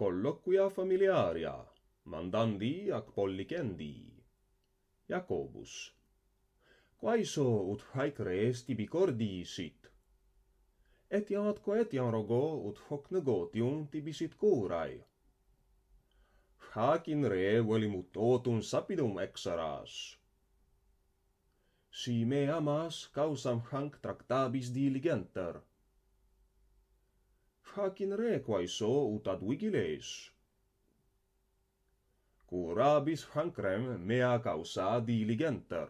colloquia familiaria mandandi ac pollicendi Jacobus Quaeso ut haec res tibi cordi sit Etiam atque etiam rogo ut hoc negotium tibi sit curae Hac in re velim ut totum sapidum exeras Si me amas causam hanc tractabis diligenter hac in re so ut ad vigiles. Curabis hancrem mea causa diligenter.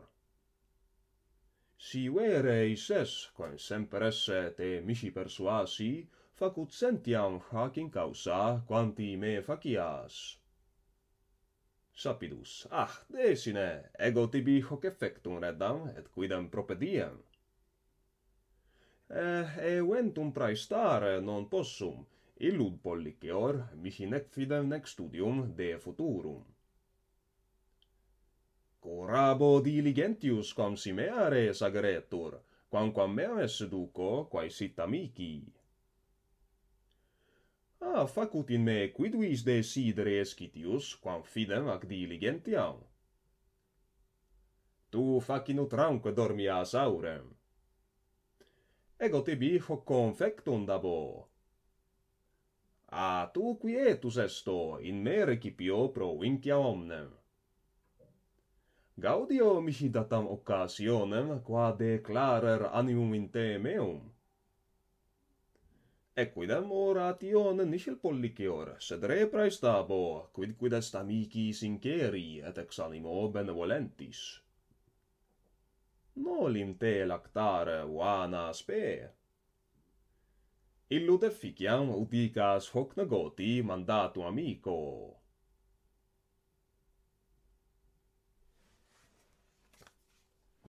Si vere is es, quem semper esse te mici persuasi, facut sentiam hac in causa quanti me facias. Sapidus, ah, desine, ego tibi hoc effectum redam, et quidem propediem eh, eventum praestare non possum, illud pollicior, mihi nec fidem nec studium de futurum. Corabo diligentius quam si mea re sagretur, quam quam meam duco, quae sit amici. Ah, facut in me quidvis de sidere escitius, quam fidem ac diligentiam. Tu facinut ranque dormias aurem ego tibi hoc confectum dabo. A tu etus esto in me recipio pro vincia omnem. Gaudio mihi datam occasionem qua declarer animum in te meum. Equidem oration nihil pollicior, sed repraestabo, praestabo, quid quid est amicis incerii et ex animo benevolentis molim te lactare uana spe. Illud efficiam ubicas hoc negoti mandatu amico.